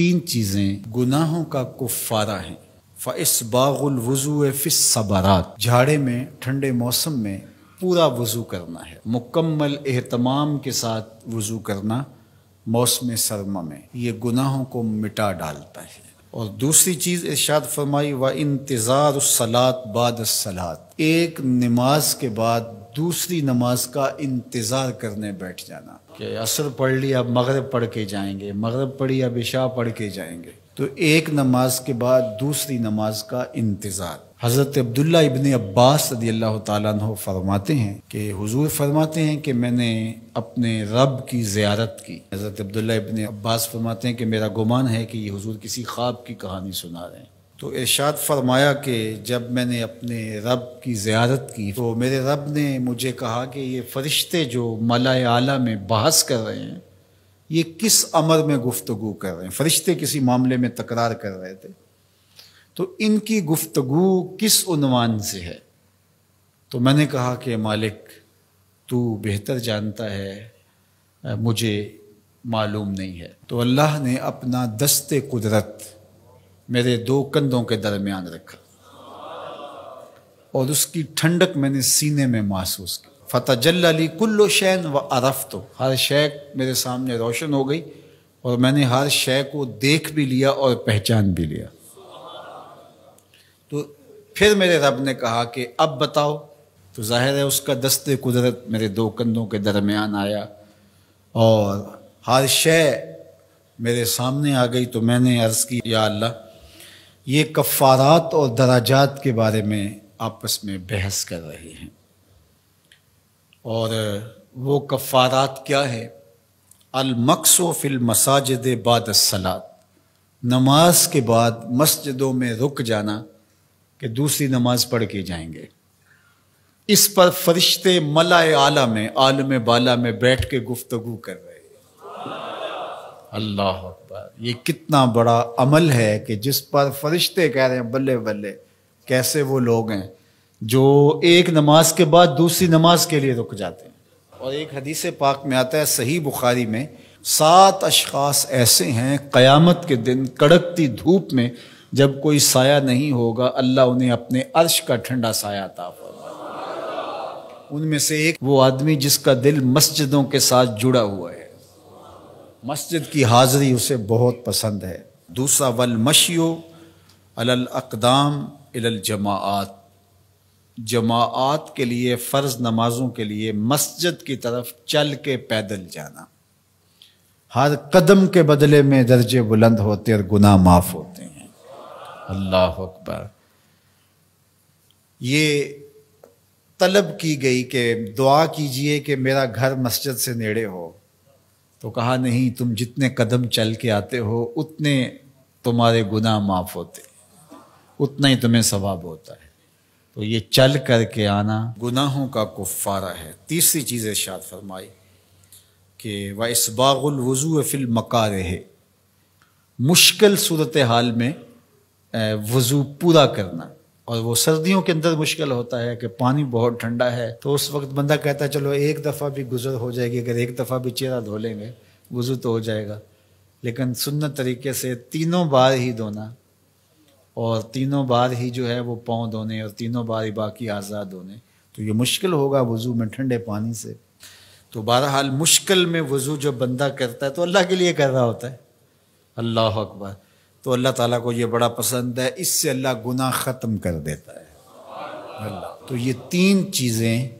तीन चीज़ें गुनाहों का कुफारा बागुल वजू फिसबारात झाड़े में ठंडे मौसम में पूरा वज़ू करना है मुकम्मल एहतमाम के साथ वज़ू करना मौसम सरमा में ये गुनाहों को मिटा डालता है और दूसरी चीज़ इर्शाद फरमाई व सलात बाद सलात एक नमाज के बाद दूसरी नमाज का इंतज़ार करने बैठ जाना कि असर पढ़ ली अब मगरब पढ़ के जाएंगे मगरब पढ़ी अब इशा पढ़ के जाएंगे तो एक नमाज के बाद दूसरी नमाज का इंतज़ार हज़रत अब्दुल्ला इबन अब्बास रदी अल्लाह तु फरमाते हैं कि हुजूर फरमाते हैं कि मैंने अपने रब की ज़्यारत की हज़रत अब्दुल्ला इबन अब्बास फरमाते हैं कि मेरा गुमान है कि ये हुजूर किसी ख्वाब की कहानी सुना रहे हैं तो इर्शाद फरमाया कि जब मैंने अपने रब की ज़्यारत की तो मेरे रब ने मुझे कहा कि ये फ़रिश्ते जो मला आला में बहस कर रहे हैं ये किस अमर में गुफ्तगु कर रहे हैं फ़रिश्ते किसी मामले में तकरार कर रहे थे तो इनकी गुफ्तगु किस उनवान से है तो मैंने कहा कि मालिक तू बेहतर जानता है मुझे मालूम नहीं है तो अल्लाह ने अपना दस्ते कुदरत मेरे दो कंधों के दरमियान रखा और उसकी ठंडक मैंने सीने में महसूस की जल अली कुल्लो शैन व अरफ तो हर शे मेरे सामने रोशन हो गई और मैंने हर शय को देख भी लिया और पहचान भी लिया तो फिर मेरे रब ने कहा कि अब बताओ तो जाहिर है उसका दस्ते कुदरत मेरे दो कंधों के दरमियान आया और हर शय मेरे सामने आ गई तो मैंने अर्ज़ की या अल्लाह ये कफ़ारात और दराजात के बारे में आपस में बहस कर रहे हैं और वो कफ़ारात क्या है अलमकसो फिल मसाजिद बाद सलात नमाज के बाद मस्जिदों में रुक जाना कि दूसरी नमाज पढ़ के जाएंगे इस पर फरिश्ते मलाए आला में आलम बाला में बैठ के गुफ्तगु कर रहे अल्लाह अकबर ये कितना बड़ा अमल है कि जिस पर फरिश्ते कह रहे हैं बल्ले बल्ले कैसे वो लोग हैं जो एक नमाज के बाद दूसरी नमाज के लिए रुक जाते हैं और एक हदीस पाक में आता है सही बुखारी में सात अशखास ऐसे हैं क़यामत के दिन कड़कती धूप में जब कोई साया नहीं होगा अल्लाह उन्हें अपने अर्श का ठंडा साया था उनमें से एक वो आदमी जिसका दिल मस्जिदों के साथ जुड़ा हुआ है मस्जिद की हाजिरी उसे बहुत पसंद है दूसरा वल मशियो अलल अकदाम अलल जमात जमात के लिए फ़र्ज नमाजों के लिए मस्जिद की तरफ चल के पैदल जाना हर कदम के बदले में दर्जे बुलंद होते और गुनाह माफ़ होते हैं अल्लाह अकबर ये तलब की गई कि दुआ कीजिए कि मेरा घर मस्जिद से नेड़े हो तो कहा नहीं तुम जितने कदम चल के आते हो उतने तुम्हारे गुनाह माफ़ होते उतना ही तुम्हें सवाब होता है तो ये चल करके आना गुनाहों का कुफारा है तीसरी चीज़ इर्शाद फरमाई कि व वजू फिल मकार है मुश्किल सूरत हाल में वज़ू पूरा करना और वो सर्दियों के अंदर मुश्किल होता है कि पानी बहुत ठंडा है तो उस वक्त बंदा कहता है चलो एक दफ़ा भी गुजर हो जाएगी अगर एक दफ़ा भी चेहरा धो लेंगे वज़ू तो हो जाएगा लेकिन सुन्नत तरीके से तीनों बार ही धोना और तीनों बार ही जो है वो पाँव धोने और तीनों बार ही बाकी आज़ाद धोने तो ये मुश्किल होगा वज़ू में ठंडे पानी से तो बहरहाल मुश्किल में वज़ू जो बंदा करता है तो अल्लाह के लिए कर रहा होता है अल्लाह अकबर तो अल्लाह ताला को ये बड़ा पसंद है इससे अल्लाह गुनाह ख़त्म कर देता है अल्लाह तो ये तीन चीज़ें